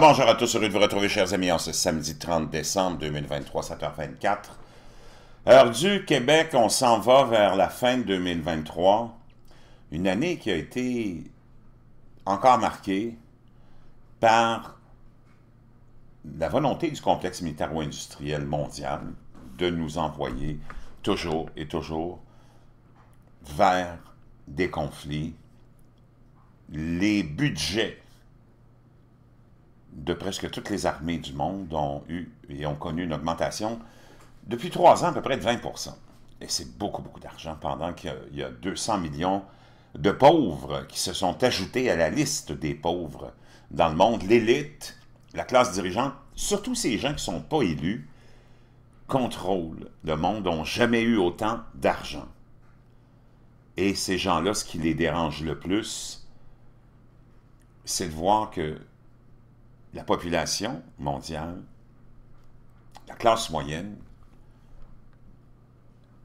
bonjour à tous, heureux de vous retrouver chers amis en ce samedi 30 décembre 2023, 7h24. Heure du Québec, on s'en va vers la fin de 2023, une année qui a été encore marquée par la volonté du complexe militaro-industriel mondial de nous envoyer toujours et toujours vers des conflits. Les budgets de presque toutes les armées du monde ont eu et ont connu une augmentation depuis trois ans à peu près de 20 Et c'est beaucoup, beaucoup d'argent pendant qu'il y, a 200 millions de pauvres qui se sont ajoutés à la liste des pauvres dans le monde. L'élite, la classe dirigeante, surtout ces gens qui ne sont pas élus, contrôlent le monde, n'ont jamais eu autant d'argent. Et ces gens-là, ce qui les dérange le plus, c'est de voir que la population mondiale, la classe moyenne,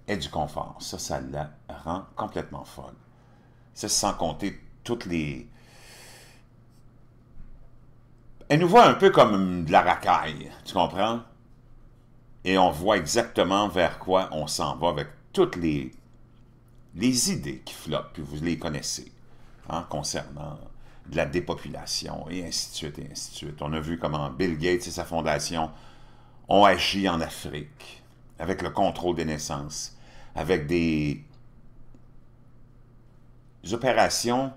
est du confort. Ça, ça la rend complètement folle. C'est sans compter toutes les... Elle nous voit un peu comme de la racaille, tu comprends? Et on voit exactement vers quoi on s'en va avec toutes les, les idées qui flottent, puis vous les connaissez, hein, concernant de la dépopulation, et ainsi de suite, et ainsi de suite. On a vu comment Bill Gates et sa fondation ont agi en Afrique, avec le contrôle des naissances, avec des opérations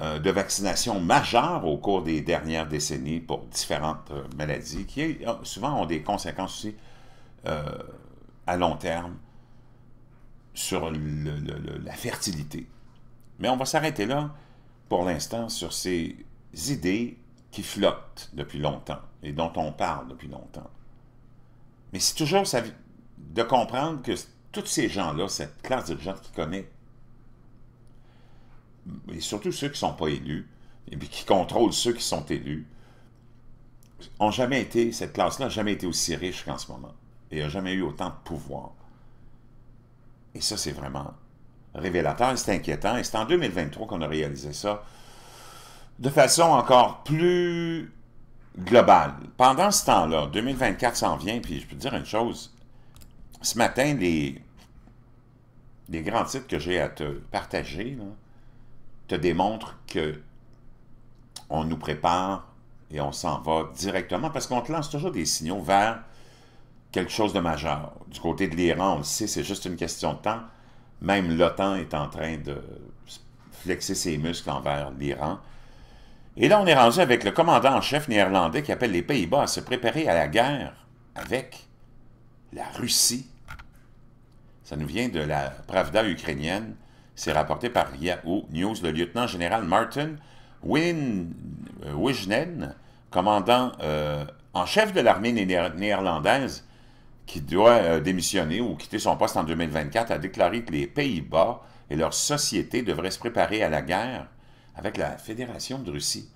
euh, de vaccination majeures au cours des dernières décennies pour différentes euh, maladies qui euh, souvent ont des conséquences aussi à long terme sur la fertilité. Mais on va s'arrêter là pour l'instant sur ces idées qui flottent depuis longtemps et dont on parle depuis longtemps. Mais c'est toujours ça, de comprendre que toutes ces gens-là, cette classe de gens qui connaît, et surtout ceux qui ne sont pas élus, et qui contrôlent ceux qui sont élus, ont jamais été, cette classe-là n'a jamais été aussi riche qu'en ce moment, et n'a jamais eu autant de pouvoir. Et ça, c'est vraiment révélateur, c'est inquiétant. Et c'est en 2023 qu'on a réalisé ça de façon encore plus globale. Pendant ce temps-là, 2024 s'en vient, puis je peux te dire une chose. Ce matin, les, les grands titres que j'ai à te partager te démontrent que on nous prépare et on s'en va directement parce qu'on te lance toujours des signaux vers quelque chose de majeur. Du côté de l'Iran, on le sait, c'est juste une question de temps. Même l'OTAN est en train de flexer ses muscles envers l'Iran. Et là, on est rendu avec le commandant en chef néerlandais qui appelle les Pays-Bas à se préparer à la guerre avec la Russie. Ça nous vient de la Pravda ukrainienne. C'est rapporté par Yahoo News. Le lieutenant général Martin euh, Wijnen, commandant euh, en chef de l'armée néerlandaise, qui doit euh, démissionner ou quitter son poste en 2024, a déclaré que les Pays-Bas et leur société devraient se préparer à la guerre avec la Fédération de Russie.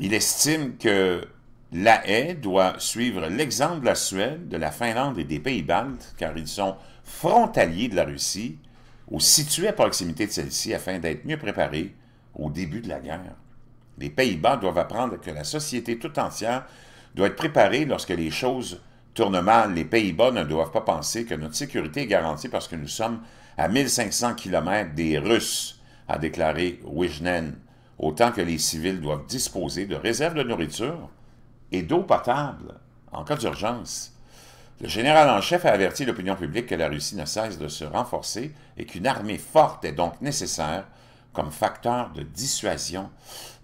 Il estime que la haie doit suivre l'exemple de la Suède, de la Finlande et des Pays-Baltes, car ils sont frontaliers de la Russie ou situés à proximité de celle-ci afin d'être mieux préparés au début de la guerre. Les Pays-Bas doivent apprendre que la société tout entière doit être préparé lorsque les choses tournent mal. Les Pays-Bas ne doivent pas penser que notre sécurité est garantie parce que nous sommes à 1500 km des Russes, a déclaré Wijnen, autant que les civils doivent disposer de réserves de nourriture et d'eau potable en cas d'urgence. Le général en chef a averti l'opinion publique que la Russie ne cesse de se renforcer et qu'une armée forte est donc nécessaire comme facteur de dissuasion.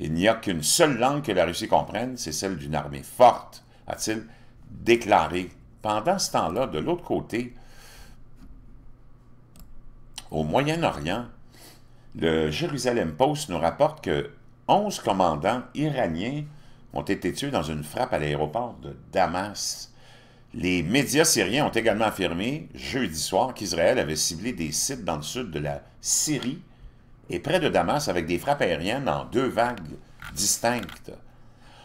Il n'y a qu'une seule langue que la Russie comprenne, c'est celle d'une armée forte, a-t-il déclaré. Pendant ce temps-là, de l'autre côté, au Moyen-Orient, le Jérusalem Post nous rapporte que 11 commandants iraniens ont été tués dans une frappe à l'aéroport de Damas. Les médias syriens ont également affirmé jeudi soir qu'Israël avait ciblé des sites dans le sud de la Syrie et près de Damas avec des frappes aériennes en deux vagues distinctes.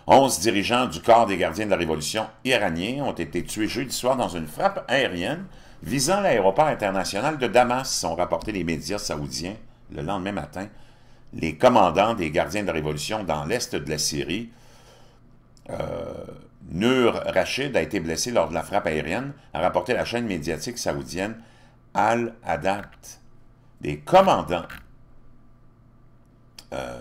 Onze dirigeants du corps des gardiens de la Révolution iraniens ont été tués jeudi soir dans une frappe aérienne visant l'aéroport international de Damas, ont rapporté les médias saoudiens le lendemain matin. Les commandants des gardiens de la Révolution dans l'est de la Syrie, euh, Nur Rachid a été blessé lors de la frappe aérienne, a rapporté la chaîne médiatique saoudienne Al-Adat. Des commandants euh,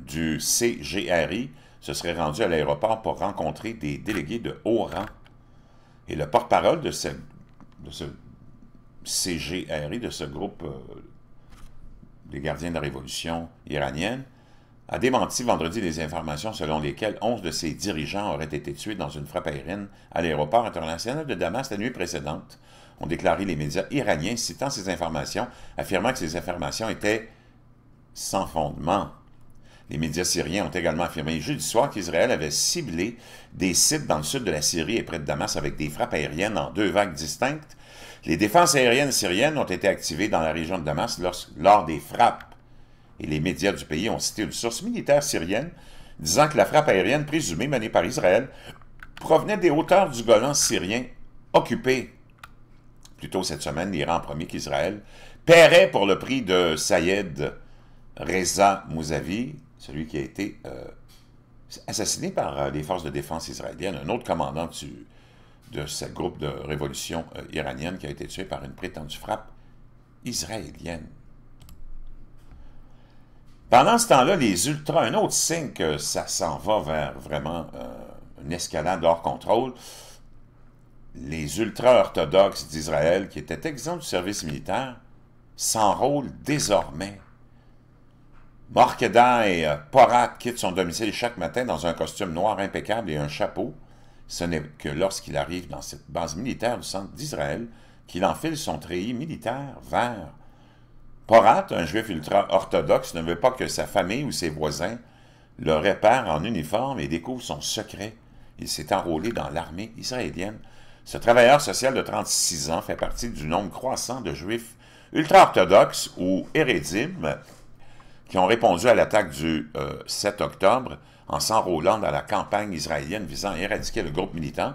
du CGRI se serait rendu à l'aéroport pour rencontrer des délégués de haut rang. Et le porte-parole de, ce CGRI, de ce groupe euh, des gardiens de la révolution iranienne, a démenti vendredi les informations selon lesquelles 11 de ses dirigeants auraient été tués dans une frappe aérienne à l'aéroport international de Damas la nuit précédente, ont déclaré les médias iraniens citant ces informations, affirmant que ces informations étaient sans fondement. Les médias syriens ont également affirmé jeudi soir qu'Israël avait ciblé des sites dans le sud de la Syrie et près de Damas avec des frappes aériennes en deux vagues distinctes. Les défenses aériennes syriennes ont été activées dans la région de Damas lors, des frappes. Et les médias du pays ont cité une source militaire syrienne disant que la frappe aérienne présumée menée par Israël provenait des hauteurs du Golan syrien occupé. Plus tôt cette semaine, l'Iran promis qu'Israël paierait pour le prix de Saïd, Reza Mousavi, celui qui a été euh, assassiné par euh, les forces de défense israéliennes, un autre commandant de ce groupe de révolution euh, iranienne qui a été tué par une prétendue frappe israélienne. Pendant ce temps-là, les ultras, un autre signe que ça s'en va vers vraiment une escalade hors contrôle, les ultra-orthodoxes d'Israël, qui étaient exempts du service militaire, s'enrôlent désormais Morkeda euh, Porat quitte son domicile chaque matin dans un costume noir impeccable et un chapeau. Ce n'est que lorsqu'il arrive dans cette base militaire du centre d'Israël qu'il enfile son treillis militaire vert. Porat, un juif ultra-orthodoxe, ne veut pas que sa famille ou ses voisins le répare en uniforme et découvre son secret. Il s'est enrôlé dans l'armée israélienne. Ce travailleur social de 36 ans fait partie du nombre croissant de juifs ultra-orthodoxes ou hérédimes qui ont répondu à l'attaque du 7 euh, octobre en s'enrôlant dans la campagne israélienne visant à éradiquer le groupe militant,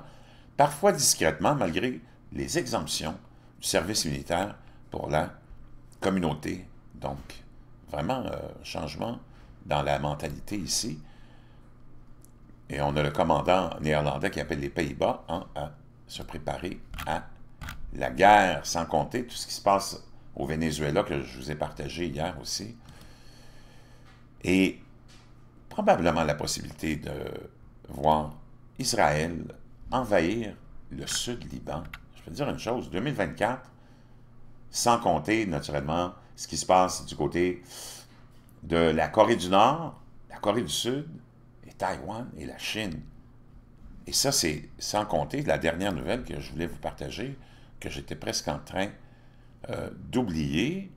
parfois discrètement malgré les exemptions du service militaire pour la communauté. Donc, vraiment, un euh, changement dans la mentalité ici. Et on a le commandant néerlandais qui appelle les Pays-Bas hein, à se préparer à la guerre, sans compter tout ce qui se passe au Venezuela que je vous ai partagé hier aussi. Et probablement la possibilité de voir Israël envahir le sud-Liban. Je peux dire une chose, 2024, sans compter naturellement ce qui se passe du côté de la Corée du Nord, la Corée du Sud, et Taïwan et la Chine. Et ça, c'est sans compter la dernière nouvelle que je voulais vous partager, que j'étais presque en train euh, d'oublier.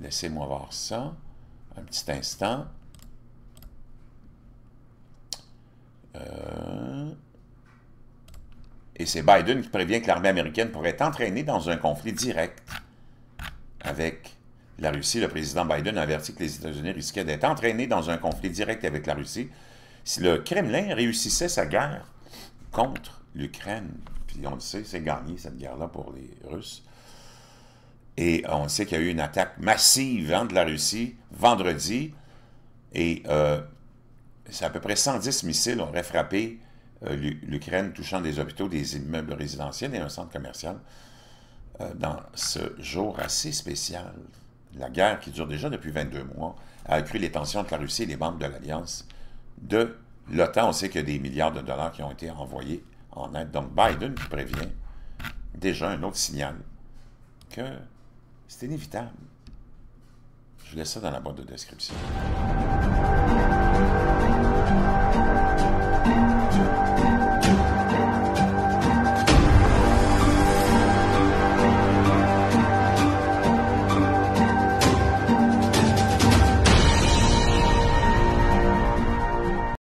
Laissez-moi voir ça un petit instant. Euh, et c'est Biden qui prévient que l'armée américaine pourrait être entraînée dans un conflit direct avec la Russie. Le président Biden a averti que les États-Unis risquaient d'être entraînés dans un conflit direct avec la Russie si le Kremlin réussissait sa guerre contre l'Ukraine. Puis on le sait, c'est gagné cette guerre-là pour les Russes. Et on sait qu'il y a eu une attaque massive de la Russie vendredi. Et euh, c'est à peu près 110 missiles auraient frappé euh, l'Ukraine, touchant des hôpitaux, des immeubles résidentiels et un centre commercial euh, dans ce jour assez spécial. La guerre qui dure déjà depuis 22 mois a accru les tensions entre la Russie et les membres de l'Alliance de l'OTAN. On sait qu'il y a des milliards de dollars qui ont été envoyés en aide. Donc Biden prévient déjà un autre signal que c'est inévitable. Je laisse ça dans la boîte de description.